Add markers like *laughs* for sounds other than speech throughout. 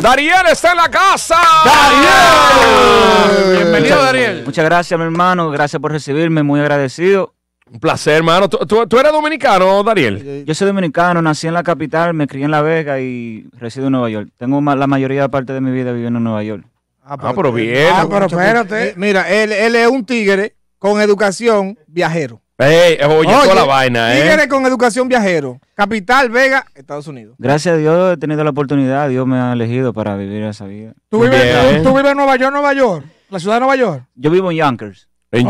Dariel está en la casa. Dariel. Bienvenido, muchas, Muchas gracias, mi hermano. Gracias por recibirme. Muy agradecido. Un placer, hermano. ¿Tú, eres dominicano, Dariel? Yo soy dominicano, nací en la capital, me crié en La Vega y resido en Nueva York. Tengo la mayoría de parte de mi vida viviendo en Nueva York. Ah, pero, bien. Ah, pero espérate. Mira, él es un tigre con educación viajero. Hey, oye, toda la vaina, ¿eh? con educación viajero. Capital, Vega, Estados Unidos. Gracias a Dios he tenido la oportunidad. Dios me ha elegido para vivir esa vida. ¿Tú vives, en Nueva York, Nueva York? ¿La ciudad de Nueva York? Yo vivo en Yonkers. En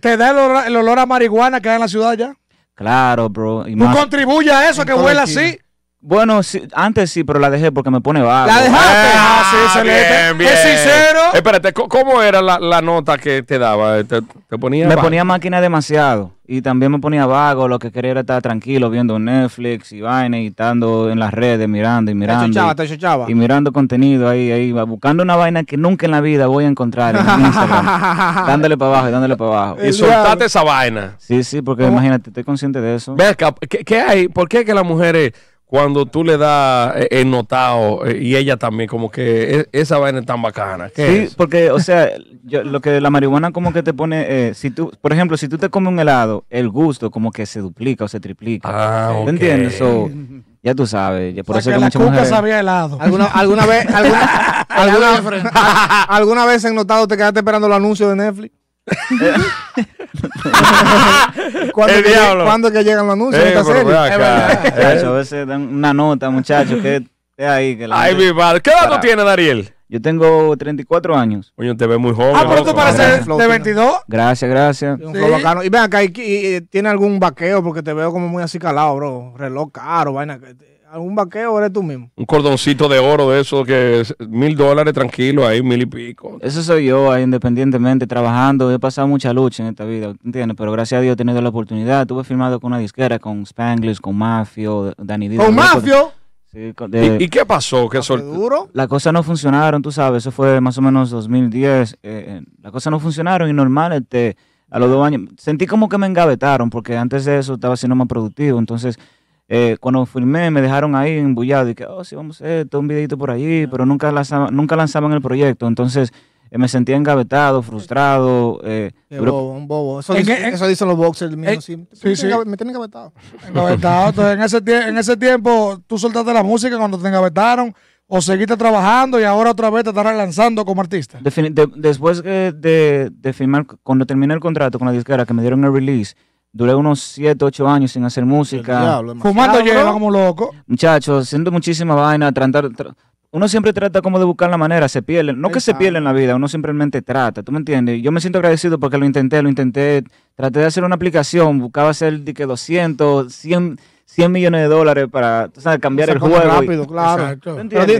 ¿Te da el olor, a marihuana que hay en la ciudad ya? Claro, bro. Y ¿Tú a eso que huele así? Bueno, antes sí, pero la dejé porque me pone vago. ¿La dejaste? Eh, ah, ah, sí, señor. Es sincero. Espérate, ¿cómo era la, nota que te daba? ¿Te, ponía Me ponía máquina demasiado. Y también me ponía vago, lo que quería era estar tranquilo viendo Netflix y vaina y estando en las redes mirando y mirando. Te echaba, te chuchaba. Y mirando contenido ahí, ahí, buscando una vaina que nunca en la vida voy a encontrar *laughs* dándole para abajo y dándole para abajo. Y soltate esa vaina. Sí, sí, porque imagínate, estoy consciente de eso. ¿Ves, ¿qué, hay? ¿Por qué que las mujeres cuando tú le das el eh, eh, notado eh, y ella también, como que e, esa vaina es tan bacana. sí, porque, o sea, lo que la marihuana como que te pone, si tú, por ejemplo, si tú te comes un helado, el gusto como que se duplica o se triplica. Ah, entiendes? ya tú sabes, por sabía helado. ¿Alguna, vez, *laughs* alguna, vez en notado te quedaste esperando el anuncio de Netflix? ¿Cuándo, el que ¿Cuándo que llegan los anuncios? Ey, eh, eh. a veces dan una nota, muchachos, que es ahí. Que la Ay, mi padre. ¿Qué edad tú tienes, Dariel? Yo tengo 34 años. Oye, te ves muy joven. Ah, pero tú pareces de 22. Gracias, gracias. Y ven acá, y, eh, ¿tiene algún vaqueo? Porque te veo como muy así calado, bro. Reloj caro, vaina algún vaqueo eres tú mismo. Un cordoncito de oro de eso que es mil dólares tranquilo ahí, mil y pico. Eso soy yo ahí independientemente, trabajando. He pasado mucha lucha en esta vida, ¿entiendes? Pero gracias a Dios he tenido la oportunidad. Tuve firmado con una disquera, con Spanglish, con Mafio, Danny Dido. ¿Con Mafio? Sí, ¿Y, qué pasó? ¿Qué duro? Las cosas no funcionaron, tú sabes, eso fue más o menos 2010. Eh, eh, las cosas no funcionaron y normal, este, a los dos años. Sentí como que me engavetaron, porque antes de eso estaba siendo más productivo. Entonces, eh, cuando firmé, me dejaron ahí embullado y que, oh, sí, vamos a hacer todo un videito por allí, pero nunca, nunca lanzaban el proyecto. Entonces eh, me sentía engavetado, frustrado. Eh, bobo, un bobo. Eso, e-, dicen los boxers. sí, sí, Me tienen engavetado. Engavetado. Entonces en ese, en ese tiempo tú soltaste la música cuando te engavetaron o seguiste trabajando y ahora otra vez te estarás lanzando como artista? después de, de, firmar, cuando terminé el contrato con la disquera, que me dieron el release, Duré unos 7, 8 años sin hacer música. Diablo, Fumando lleva como loco. Muchachos, siento muchísima vaina, tratar, uno siempre trata como de buscar la manera, se pierde, no que se pierde en la vida, uno simplemente trata, ¿tú me entiendes? Yo me siento agradecido porque lo intenté, lo intenté, traté de hacer una aplicación, buscaba hacer de que 200, 100, millones de dólares para cambiar el juego.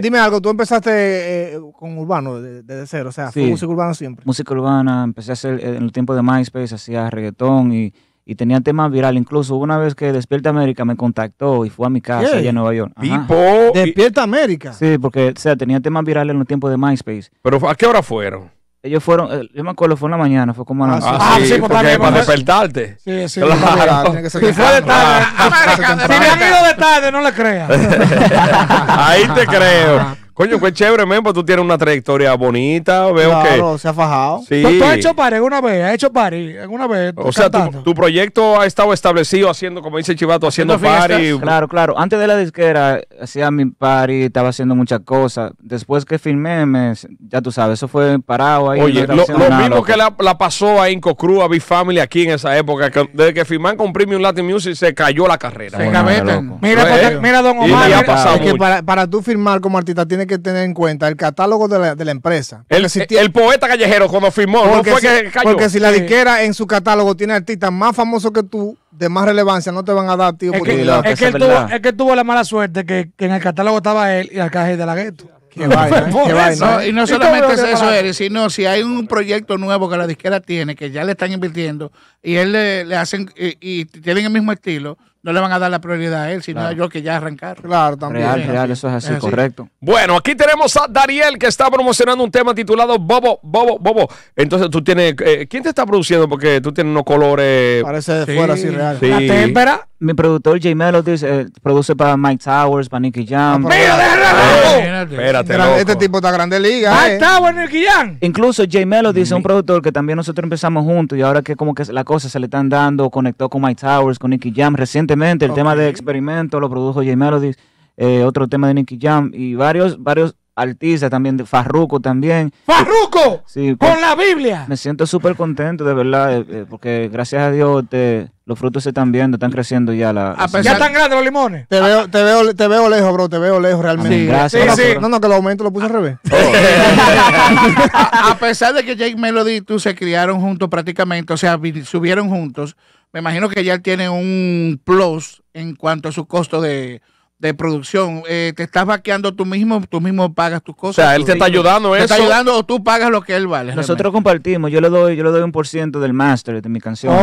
dime algo, tú empezaste eh, con Urbano desde, cero, o sea, música urbana siempre. Música urbana, empecé a hacer eh, en el tiempo de MySpace, hacía reggaetón y y tenía temas virales. Incluso una vez que Despierta América me contactó y fue a mi casa allá en Nueva York. Despierta América. Sí, porque o sea, tenía temas virales en los tiempos de MySpace. Pero ¿a qué hora fueron? Ellos fueron, eh, yo me acuerdo, fue en la mañana, fue como a las ah, ah, sí, sí para despertarte. Sí, sí, claro. fue de tarde, si me han ido de tarde, no le creas. *laughs* Ahí te creo. Ah, Coño, qué chévere, men, pues tú tienes una trayectoria bonita, veo claro, que... se ha fajado. Sí. Tú, has hecho party alguna vez, has hecho party alguna vez. O sea, tu, proyecto ha estado establecido haciendo, como dice Chivato, haciendo, party. Claro, claro. Antes de la disquera hacía mi party, estaba haciendo muchas cosas. Después que firmé, ya tú sabes, eso fue parado ahí. Oye, lo, mismo que la, pasó a Inco Cru a Big Family aquí en esa época, desde que firman con Premium Latin Music se cayó la carrera. mira, pues, mira, don Omar, eh, que para, para tú firmar como artista tienes que tener en cuenta el catálogo de la, de la empresa. El, eh, el, poeta callejero cuando firmó, Porque si la disquera en su catálogo tiene artistas más famosos que tú, de más relevancia, no te van a dar, tío. Es, que, es, que, tuvo, la mala suerte que, en el catálogo estaba él y al caje de la gueto. *laughs* ¿eh? ¿eh? y no solamente es eso, sino si hay un proyecto nuevo que la disquera tiene, que ya le están invirtiendo, y él le, hacen, y, tienen el mismo estilo, no le van a dar la prioridad a él, sino a yo que ya arrancar Claro, también. Real, real, eso es así, correcto. Bueno, aquí tenemos a Dariel que está promocionando un tema titulado Bobo, Bobo, Bobo. Entonces tú tienes, eh, ¿quién te está produciendo? Porque tú tienes unos colores. Parece de fuera así real. La Mi productor J Melo eh, produce para Mike Towers, para Nicky Jam. Ah, ¡Mira, Espérate, Este tipo está grande liga. Mike eh. Towers, Nicky Jam. Incluso J Melody es un productor que también nosotros empezamos juntos y ahora que como que la cosa se le están dando, conectó con Mike Towers, con Nicky Jam reciente el tema de Experimento lo produjo J Melody eh, otro tema de Nicky Jam y varios, varios artistas también, de Farruco también. ¡Farruko! ¡Con pues, la Biblia! Me siento súper contento, de verdad, eh, eh, porque gracias a Dios los frutos se están viendo, están creciendo ya. La, ya están grandes los limones. Te veo, te, veo, lejos, bro, te veo lejos realmente. Sí, Sí, No, no, que lo aumento, lo puse al revés. *laughs* a, pesar de que Jay Melody y tú se criaron juntos prácticamente, o sea, subieron juntos, me imagino que ya tiene un plus en cuanto a su costo de, de producción. Eh, ¿Te estás vaqueando tú mismo? ¿Tú mismo pagas tus cosas? O sea, él te está ayudando ¿Te está ayudando o tú pagas lo que él vale? Nosotros compartimos. Yo le doy yo le doy un por ciento del máster de mi canción.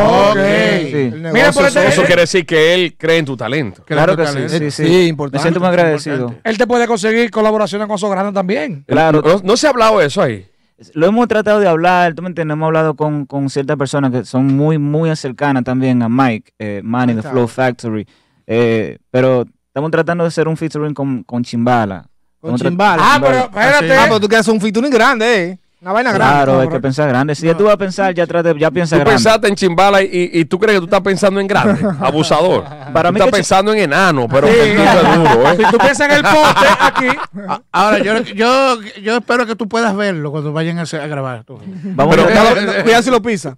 eso, quiere decir que él cree en tu talento. Claro, que sí, sí, sí. importante. Me siento muy agradecido. Él te puede conseguir colaboraciones con Sograno también. Claro. No, no se ha hablado de eso ahí lo hemos tratado de hablar, tú me entiendes, hemos hablado con, con ciertas personas que son muy, muy cercanas también a Mike, eh, Manny, The Flow Factory, eh, pero estamos tratando de hacer un featuring con, con Chimbala. Con Chimbala. Ah, pero espérate. Ah, pero tú quieres un featuring grande, eh. Una vaina grande. Claro, hay que pensar grande. Si ya tú vas a pensar, ya, trate, ya piensa grande. Tú pensaste en chimbala y, y, tú crees que tú estás pensando en grande. *laughs* Abusador. Para mí estás pensando en enano, pero ¿eh? Si tú piensas en el poste, *laughs* aquí. Ahora, yo, yo, espero que tú puedas verlo cuando vayan a, grabar. Vamos pero, eh, eh, Cuidado si lo pisa.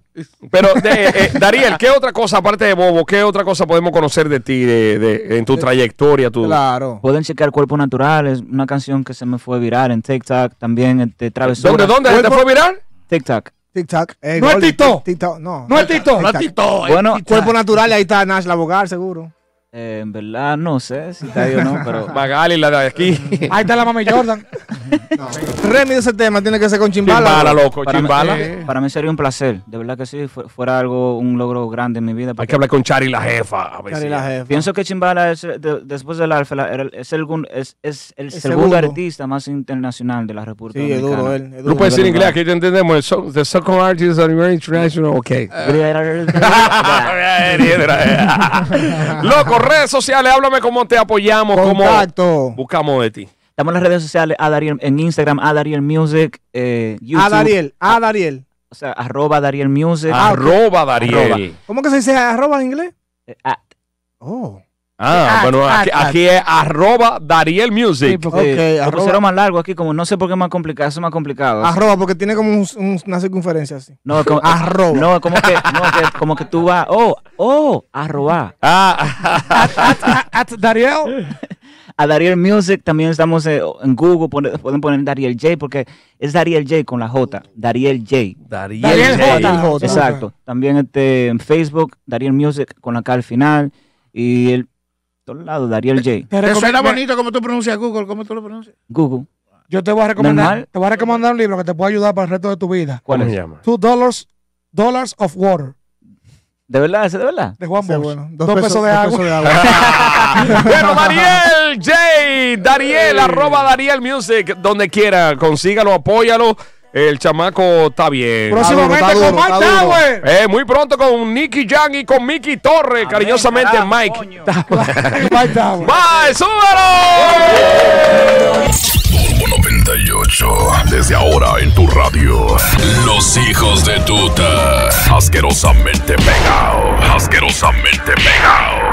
Pero, Daniel Dariel, ¿qué otra cosa, aparte de Bobo, qué otra cosa podemos conocer de ti, de, en tu trayectoria? Tu... Claro. Pueden checar Cuerpo Natural, es una canción que se me fue viral en TikTok, también de Travesura. ¿Dónde, dónde? te fue viral? TikTok. Eh, Tic-Tac. no es Tito. TikTok. No, no es Tito. No es Tito. Bueno, cuerpo natural, ahí está Nash la abogada, seguro. Eh, en verdad, no sé si está ahí o no, pero. *laughs* Magali, la de aquí. Ahí está la mami Jordan. *laughs* *laughs* Remy de ese tema tiene que ser con chimbala. Chimbala, loco, para chimbala. Mí, eh, para mí sería un placer. De verdad que sí, fuera algo, un logro grande en mi vida. Hay que hablar con Chari la jefa. Pienso que Chimbala es, de, después del Alfa, es, el, es, es el, segundo, artista más internacional de la República sí, es duro él. Es duro. puedes decir en inglés, Aquí ya entendemos. so, the second artist are very international, ok. *laughs* *laughs* Loco, redes sociales, háblame cómo te apoyamos, cómo buscamos de ti. Estamos en las redes sociales, a Dariel, en Instagram, a Dariel Music, eh, YouTube. A Dariel, a ah, Dariel. O sea, arroba Dariel Music. Ah, arroba Dariel. ¿Cómo que se dice arroba en inglés? Eh, oh. Ah, bueno, aquí, es arroba Dariel Music. Sí, porque okay, más largo aquí, como no sé por qué más complicado, es más complicado. Arroba, porque tiene como una circunferencia así. No, como, arroba. No, como que, no, como que tú vas, oh, oh, arroba. Ah, at, Dariel. *laughs* a Dariel Music. También estamos eh, en Google, pueden poner Dariel J, porque es Dariel J con la J. Dariel J. Dariel, J. Exacto. También este, en Facebook, Dariel Music con la K al final. Y el todos lados, Dariel J. Eso era bonito ¿Cómo tú pronuncias Google, ¿cómo tú lo pronuncias? Google. Yo te voy a recomendar, te voy a recomendar un libro que te puede ayudar para el resto de tu vida. ¿Cuál es? se llama? Two Dollars, Dollars of Water. ¿De verdad? ¿Ese de verdad? De Juan Bosch. Bueno. Dos, pesos, de agua. Pesos de agua. *laughs* Pero *laughs* Daniel J. Daniel, arroba Daniel Music, donde quiera, consígalo, apóyalo. El chamaco está bien. Próximamente con Mike Tower. Eh, muy pronto con Nicky Young y con Mickey Torre, Cariñosamente, Mike. Mike Tower. ¡Bye! ¡Súbelo! 98. Desde ahora en tu radio. Los hijos de tuta. Asquerosamente pegado. Asquerosamente pegado.